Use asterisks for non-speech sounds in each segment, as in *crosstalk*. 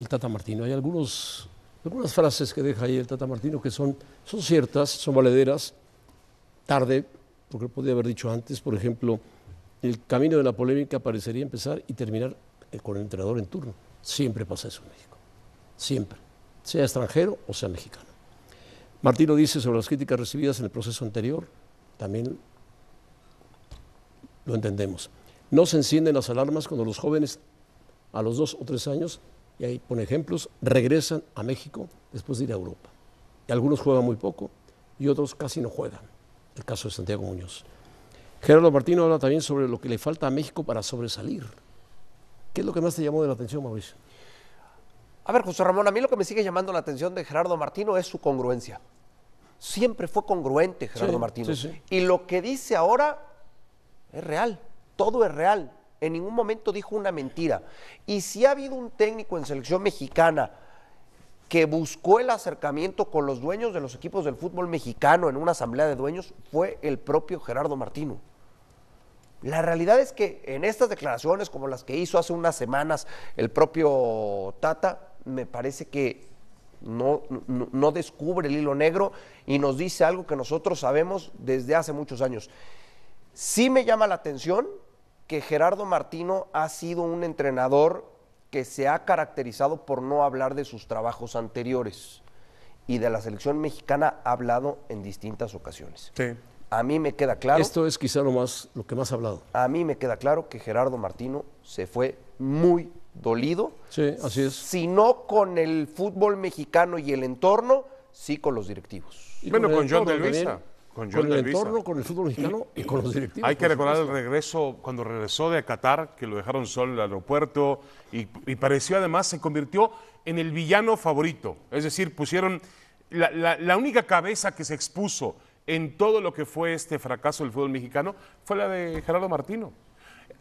el Tata Martino. Hay algunos, algunas frases que deja ahí el Tata Martino que son, son ciertas, son valederas, tarde, porque lo podía haber dicho antes, por ejemplo, el camino de la polémica parecería empezar y terminar eh, con el entrenador en turno. Siempre pasa eso en México, siempre, sea extranjero o sea mexicano. Martino dice sobre las críticas recibidas en el proceso anterior, también lo entendemos. No se encienden las alarmas cuando los jóvenes a los dos o tres años y ahí pone ejemplos, regresan a México después de ir a Europa. Y algunos juegan muy poco y otros casi no juegan. El caso de Santiago Muñoz. Gerardo Martino habla también sobre lo que le falta a México para sobresalir. ¿Qué es lo que más te llamó de la atención, Mauricio? A ver, José Ramón, a mí lo que me sigue llamando la atención de Gerardo Martino es su congruencia. Siempre fue congruente Gerardo Martino. Y lo que dice ahora es real, todo es real. En ningún momento dijo una mentira. Y si ha habido un técnico en selección mexicana que buscó el acercamiento con los dueños de los equipos del fútbol mexicano en una asamblea de dueños, fue el propio Gerardo Martino. La realidad es que en estas declaraciones, como las que hizo hace unas semanas el propio Tata, me parece que no, descubre el hilo negro y nos dice algo que nosotros sabemos desde hace muchos años. Sí me llama la atención que Gerardo Martino ha sido un entrenador que se ha caracterizado por no hablar de sus trabajos anteriores y de la selección mexicana ha hablado en distintas ocasiones. Sí. A mí me queda claro. Esto es quizá lo, más, lo que más ha hablado. A mí me queda claro que Gerardo Martino se fue muy dolido. Sí, así es. Si no con el fútbol mexicano y el entorno, sí con los directivos. bueno, con, John de Luisa con, el entorno, con el fútbol mexicano y, con los directivos. Hay que recordar el regreso, cuando regresó de Qatar, que lo dejaron solo en el aeropuerto y, pareció además se convirtió en el villano favorito. Es decir, pusieron la, la, única cabeza que se expuso en todo lo que fue este fracaso del fútbol mexicano fue la de Gerardo Martino.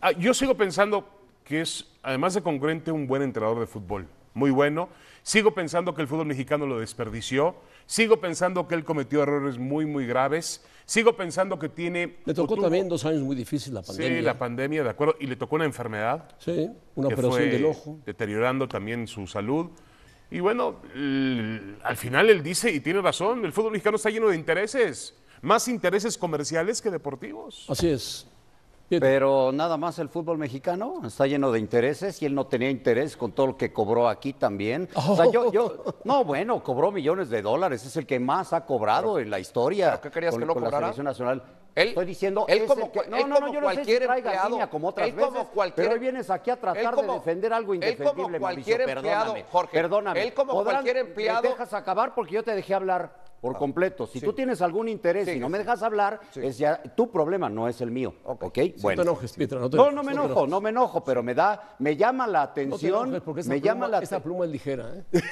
Ah, yo sigo pensando que es, además de congruente, un buen entrenador de fútbol muy bueno. Sigo pensando que el fútbol mexicano lo desperdició. Sigo pensando que él cometió errores muy, muy graves. Sigo pensando que tiene. Le tocó también dos años muy difíciles la pandemia. Sí, la pandemia, de acuerdo. Y le tocó una enfermedad. Sí, una operación del ojo. Deteriorando también su salud. Y bueno, al final él dice, y tiene razón, el fútbol mexicano está lleno de intereses. Más intereses comerciales que deportivos. Así es. Pero nada más el fútbol mexicano está lleno de intereses y él no tenía interés con todo lo que cobró aquí también. O sea, yo, yo, oh. no, bueno, cobró millones de dólares, es el que más ha cobrado en la historia. ¿Qué querías que lo cobrara? La selección nacional. Estoy diciendo, él como, no, no, yo no cualquier empleado, como otras veces, pero hoy vienes aquí a tratar de defender algo indefendible, él como cualquier Mauricio, empleado, perdóname, Jorge, perdóname. Él como cualquier empleado, me dejas acabar porque yo te dejé hablar por ah, completo. Si tú tienes algún interés y no me dejas hablar, es ya tu problema, no es el mío. ¿Ok? No, te enojes, no, no, me enojo, no, me enojo, pero me da, me llama la atención. porque me llama la esa pluma es ligera, ¿eh? *laughs*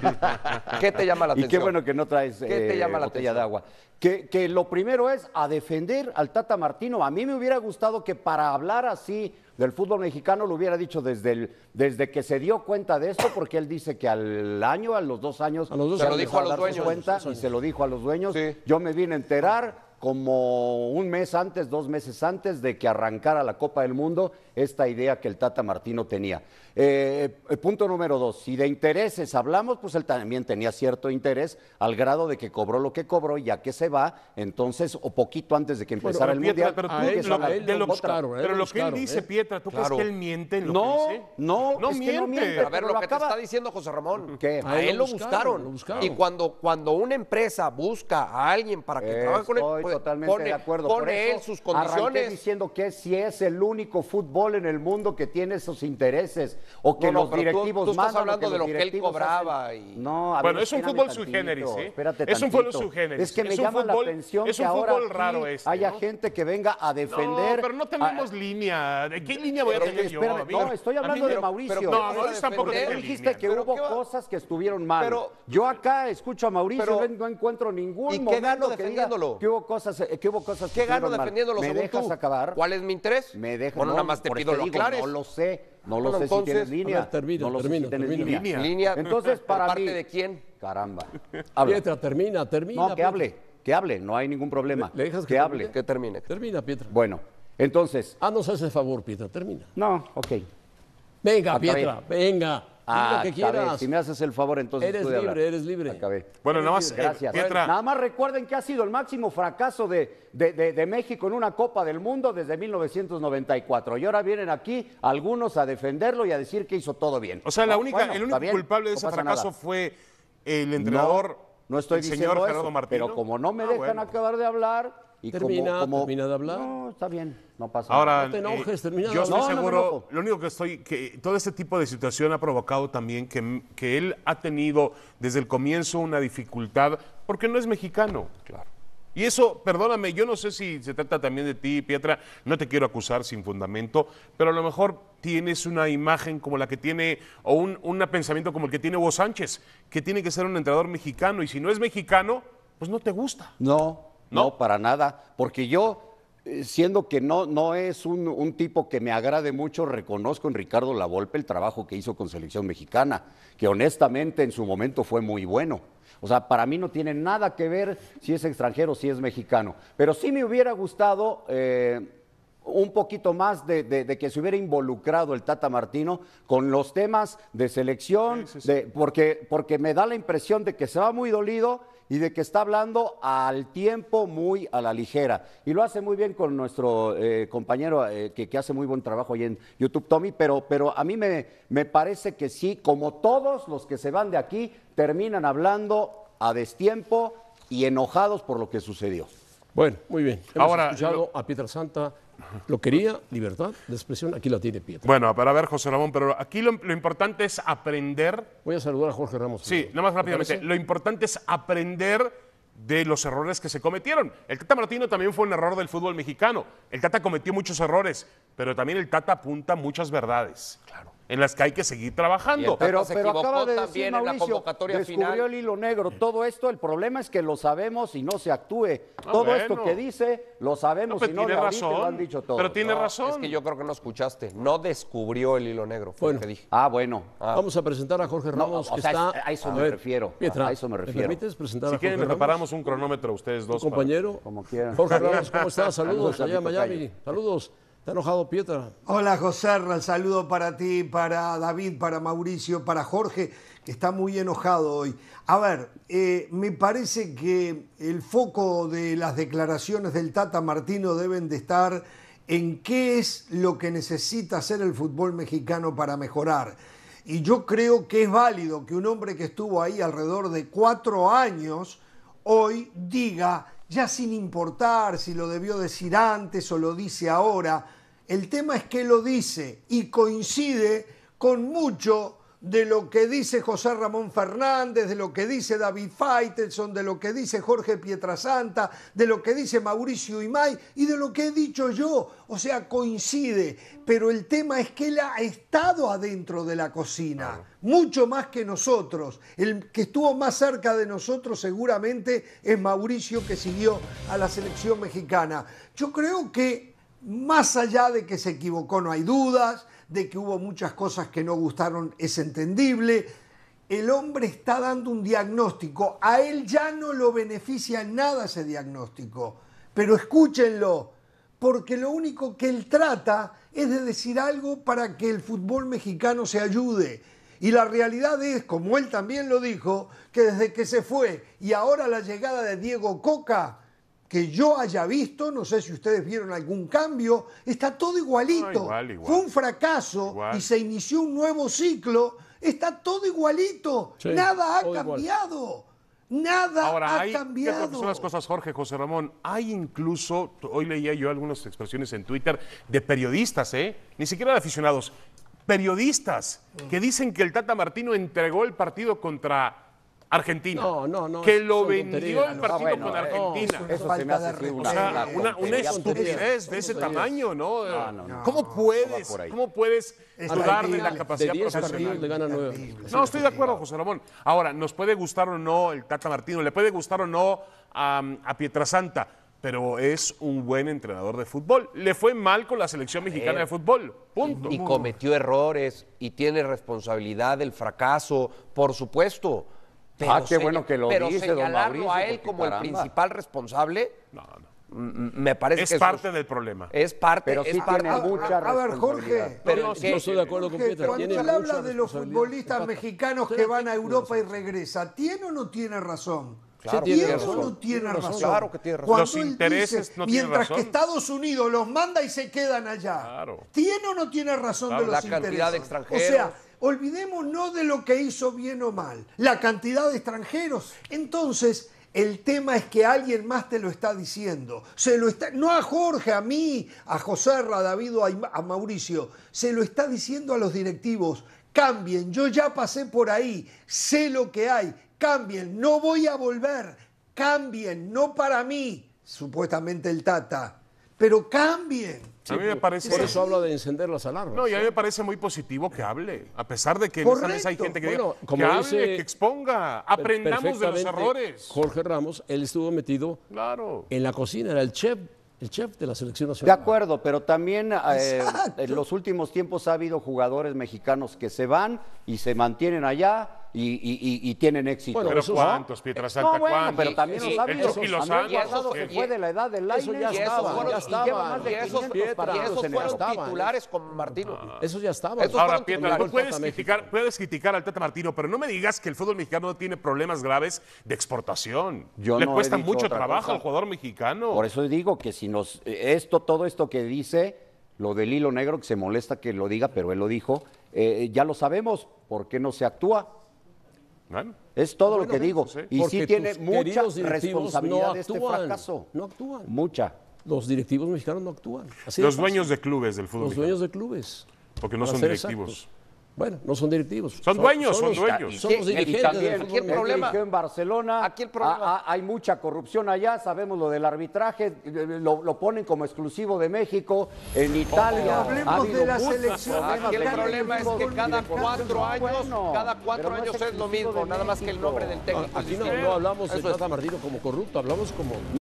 *laughs* ¿Qué te llama la atención? Y qué bueno que no traes te eh, llama la botella de agua. Que, lo primero es a defender al Tata Martino. A mí me hubiera gustado que para hablar así del fútbol mexicano lo hubiera dicho desde, desde que se dio cuenta de esto, porque él dice que al año, a los dos años, se, lo dijo a, los dueños. se lo dijo a los dueños. Yo me vine a enterar como un mes antes, dos meses antes de que arrancara la Copa del Mundo esta idea que el Tata Martino tenía. Eh, eh, punto número dos, si de intereses hablamos, pues él también tenía cierto interés al grado de que cobró lo que cobró, y ya que se va, entonces, o poquito antes de que empezara el Pietra, Mundial. Pero, tú, él, lo, pero lo, que él dice, ¿eh? Pietra, ¿tú crees que él miente en lo no, que dice? No, no, miente. a ver, lo, que te está diciendo José Ramón, ¿Qué? a, él, lo buscaron. Y cuando, cuando una empresa busca a alguien para que trabaje con él, pues, totalmente pone, acuerdo. Pone él sus condiciones. diciendo que si es el único fútbol en el mundo que tiene esos intereses o que los directivos más tú estás hablando de lo que él cobraba. Y... bueno, ¿eh? es un fútbol subgénero sui Es un fútbol sui Es que me llama la atención que ahora este, haya gente que venga a defender. No, pero no tenemos línea. ¿De qué línea voy a tener yo? no, estoy hablando de Mauricio. No, no, tampoco Tú dijiste que hubo cosas que estuvieron mal. Yo acá escucho a Mauricio y no encuentro ningún momento. qué gano defendiéndolo? Que hubo cosas que hubo cosas ¿Qué gano defendiéndolo? ¿Me dejas acabar? ¿Cuál es mi interés? Me dejo Bueno, nada más no lo sé. No lo sé entonces, si tienes línea. termino, no lo termino, sé si Línea. línea. Entonces, para parte de quién? Caramba. Pietra, termina, termina. No, que hable, que hable, no hay ningún problema. ¿Le, dejas que, hable? Que termine. Termina, Pietra. Bueno, entonces. Ah, nos hace favor, Pietra, termina. No, ok. Venga, Pietra, venga. Ah, Si me haces el favor, entonces. Eres libre, eres libre. Acabé. Bueno, nada más. Eh, Gracias. nada más recuerden que ha sido el máximo fracaso de, de, México en una Copa del Mundo desde 1994. Y ahora vienen aquí algunos a defenderlo y a decir que hizo todo bien. O sea, la ah, única, el único culpable de ese fracaso fue el entrenador. No, estoy diciendo señor eso, Pero como no me ah, dejan acabar de hablar termina, termina de hablar. No, está bien, no pasa nada. No te enojes, eh, termina de hablar. Yo estoy seguro, lo único que estoy, que todo este tipo de situación ha provocado también que, él ha tenido desde el comienzo una dificultad, porque no es mexicano. Claro. Y eso, perdóname, yo no sé si se trata también de ti, Pietra, no te quiero acusar sin fundamento, pero a lo mejor tienes una imagen como la que tiene, o un, un pensamiento como el que tiene Hugo Sánchez, que tiene que ser un entrenador mexicano, y si no es mexicano, pues no te gusta. No, no, para nada, porque yo eh, siendo que no, no es un, tipo que me agrade mucho, reconozco en Ricardo Lavolpe el trabajo que hizo con Selección Mexicana, que honestamente en su momento fue muy bueno. O sea, para mí no tiene nada que ver si es extranjero, si es mexicano. Pero sí me hubiera gustado eh, un poquito más de, que se hubiera involucrado el Tata Martino con los temas de selección, porque, porque me da la impresión de que se va muy dolido y de que está hablando al tiempo muy a la ligera. Y lo hace muy bien con nuestro eh, compañero eh, que, hace muy buen trabajo ahí en YouTube, Tommy, pero, pero a mí me, me parece que sí, como todos los que se van de aquí, terminan hablando a destiempo y enojados por lo que sucedió. Bueno, muy bien. Ahora, escuchado hago a Peter Santa, lo quería, libertad de expresión, aquí la tiene Pietro. Bueno, para ver, José Ramón, pero aquí lo, lo importante es aprender. Voy a saludar a Jorge Ramos. Sí, nada más rápidamente. Lo importante es aprender de los errores que se cometieron. El Tata Martino también fue un error del fútbol mexicano. El Tata cometió muchos errores, pero también el Tata apunta muchas verdades. Claro en las que hay que seguir trabajando. Pero, se acaba de decir Mauricio, en la descubrió el hilo negro. Todo esto, el problema es que lo sabemos y no se actúe. Ah, todo esto que dice, lo sabemos y no tiene razón. lo han dicho Pero tiene razón. Es que yo creo que no escuchaste. No descubrió el hilo negro, fue lo que dije. Ah, bueno. Ah. Vamos a presentar a Jorge Ramos, está... A eso me refiero. a eso me refiero. si quieren, preparamos un cronómetro ustedes dos. Compañero. Como quieran. Jorge Ramos, *laughs* ¿cómo estás? Saludos allá en Miami. Saludos. Está enojado Pietra. Hola José, el saludo para ti, para David, para Mauricio, para Jorge, que está muy enojado hoy. A ver, eh, me parece que el foco de las declaraciones del Tata Martino deben de estar en qué es lo que necesita hacer el fútbol mexicano para mejorar. Y yo creo que es válido que un hombre que estuvo ahí alrededor de cuatro años hoy diga ya sin importar si lo debió decir antes o lo dice ahora, el tema es que lo dice y coincide con mucho de lo que dice José Ramón Fernández, de lo que dice David Faitelson de lo que dice Jorge Pietrasanta, de lo que dice Mauricio Imay y de lo que he dicho yo. O sea, coincide, pero el tema es que él ha estado adentro de la cocina, mucho más que nosotros. El que estuvo más cerca de nosotros seguramente es Mauricio que siguió a la selección mexicana. Yo creo que más allá de que se equivocó no hay dudas, de que hubo muchas cosas que no gustaron es entendible. El hombre está dando un diagnóstico, a él ya no lo beneficia nada ese diagnóstico, pero escúchenlo, porque lo único que él trata es de decir algo para que el fútbol mexicano se ayude. Y la realidad es, como él también lo dijo, que desde que se fue y ahora la llegada de Diego Coca, que yo haya visto, no sé si ustedes vieron algún cambio, está todo igualito. Fue un fracaso y se inició un nuevo ciclo, está todo igualito, nada ha cambiado. Nada Ahora, ha hay, cambiado. Son las cosas, Jorge, José Ramón. Hay incluso, hoy leía yo algunas expresiones en Twitter de periodistas, ¿eh? Ni siquiera de aficionados, periodistas que dicen que el Tata Martino entregó el partido contra Argentina. No, no, no. Que lo vendió el partido con eh, Argentina. Eso, se me hace una, estupidez de ese tamaño, ¿no? Eh, ¿Cómo puedes, cómo puedes dudar de la capacidad de profesional? no, estoy de acuerdo, José Ramón. Ahora, nos puede gustar o no el Tata Martino, le puede gustar o no a, a Pietrasanta, pero es un buen entrenador de fútbol. Le fue mal con la selección mexicana eh, de fútbol, punto. Y cometió errores y tiene responsabilidad del fracaso, por supuesto pero ah, qué bueno que lo pero dice, don Mauricio, a él como caramba. el principal responsable. No, no. Me parece es parte del problema. Es parte, pero sí es parte. Tiene mucha a, ver, Jorge. Pero no estoy de acuerdo Jorge, con Cuando él habla de los futbolistas mexicanos que van a Europa y regresan, ¿tiene o no tiene razón? tiene o no tiene razón. Claro que tiene razón. Cuando los intereses dice, Mientras que Estados Unidos los manda y se quedan allá. Claro. ¿Tiene o no tiene razón claro, de los la intereses? Cantidad de extranjeros. O sea, Olvidemos no de lo que hizo bien o mal, la cantidad de extranjeros. Entonces, el tema es que alguien más te lo está diciendo. Se lo está, no a Jorge, a mí, a José, a David o a Mauricio. Se lo está diciendo a los directivos. Cambien, yo ya pasé por ahí, sé lo que hay. Cambien, no voy a volver. Cambien, no para mí, supuestamente el Tata pero cambien. a mí me parece... Por eso hablo de encender las alarmas. No, y a mí me parece muy positivo que hable, a pesar de que en esta hay gente que, que hable, que exponga, aprendamos de los errores. Jorge Ramos, él estuvo metido claro. en la cocina, era el chef el chef de la selección nacional. De acuerdo, pero también eh, en los últimos tiempos ha habido jugadores mexicanos que se van y se mantienen allá y, y, y tienen éxito. pero ¿cuántos? Pietra Santa? no, bueno, ¿cuántos? pero también los años. Y los Pasado fue de la edad del Lainez. Ya, ya ya Y esos, fueron ¿eh? titulares con Martino. Ah, ah. ya estaba. Ahora, puedes criticar, puedes criticar al Tata Martino, pero no me digas que el fútbol mexicano no tiene problemas graves de exportación. Le cuesta mucho trabajo al jugador mexicano. Por eso digo que si nos... Eh, esto, todo esto que dice lo del hilo negro, que se molesta que lo diga, pero él lo dijo, eh, ya lo sabemos, ¿por qué no se actúa? es todo lo que digo. Y si sí tiene mucha responsabilidad no este fracaso. No actúan. Mucha. Los directivos mexicanos no actúan. Así los dueños de clubes del fútbol. Los dueños de clubes. Porque no son directivos. Bueno, no son directivos. Son, dueños, son, dueños. Somos dirigentes. aquí el problema. En Barcelona, aquí el problema. hay mucha corrupción allá, sabemos lo del arbitraje, lo, lo ponen como exclusivo de México, en Italia. hablemos de la selección. Aquí el problema es que cada cuatro años, cada cuatro años es, lo mismo, nada más que el nombre del técnico. Aquí no, hablamos de nada Martino como corrupto, hablamos como.